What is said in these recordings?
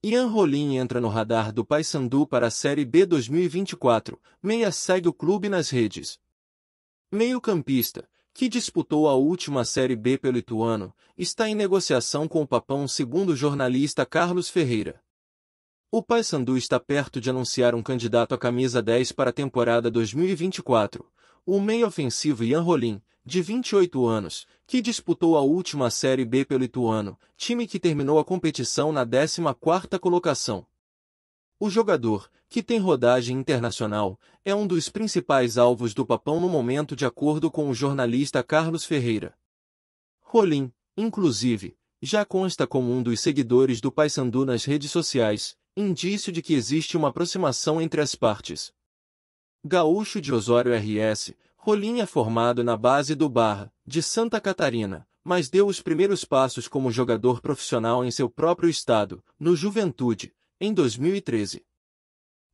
Ian Rolim entra no radar do Paysandu para a Série B 2024, meia segue o clube nas redes. Meio-campista, que disputou a última Série B pelo Ituano, está em negociação com o Papão segundo o jornalista Carlos Ferreira. O Paysandu está perto de anunciar um candidato à camisa 10 para a temporada 2024. O meio ofensivo Ian Rolim, de 28 anos, que disputou a última Série B pelo Ituano, time que terminou a competição na 14ª colocação. O jogador, que tem rodagem internacional, é um dos principais alvos do Papão no momento de acordo com o jornalista Carlos Ferreira. Rolim, inclusive, já consta como um dos seguidores do Paysandu nas redes sociais, indício de que existe uma aproximação entre as partes. Gaúcho de Osório RS, Rolim é formado na base do Barra, de Santa Catarina, mas deu os primeiros passos como jogador profissional em seu próprio estado, no Juventude, em 2013.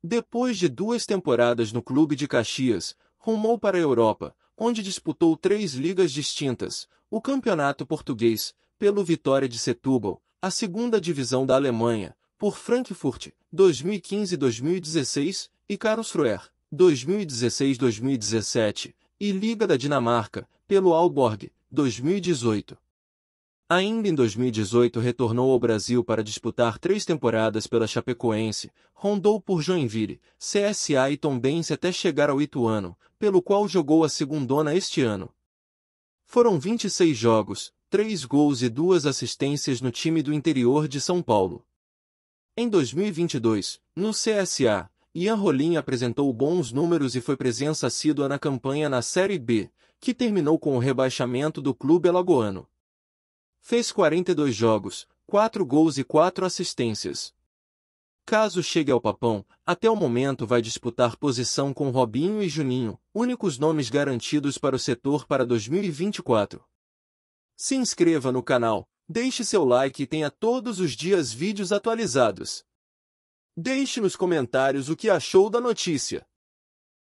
Depois de duas temporadas no clube de Caxias, rumou para a Europa, onde disputou três ligas distintas, o Campeonato Português, pelo Vitória de Setúbal, a segunda divisão da Alemanha, por Frankfurt, 2015-2016, e Karlsruhe, 2016-2017, e Liga da Dinamarca, pelo Alborg 2018. Ainda em 2018 retornou ao Brasil para disputar três temporadas pela Chapecoense, rondou por Joinville, CSA e Tombense até chegar ao Ituano, pelo qual jogou a segundona este ano. Foram 26 jogos, 3 gols e 2 assistências no time do interior de São Paulo. Em 2022, no CSA, Ian Rolim apresentou bons números e foi presença assídua na campanha na Série B, que terminou com o rebaixamento do clube alagoano. Fez 42 jogos, 4 gols e 4 assistências. Caso chegue ao papão, até o momento vai disputar posição com Robinho e Juninho, únicos nomes garantidos para o setor para 2024. Se inscreva no canal, deixe seu like e tenha todos os dias vídeos atualizados. Deixe nos comentários o que achou da notícia.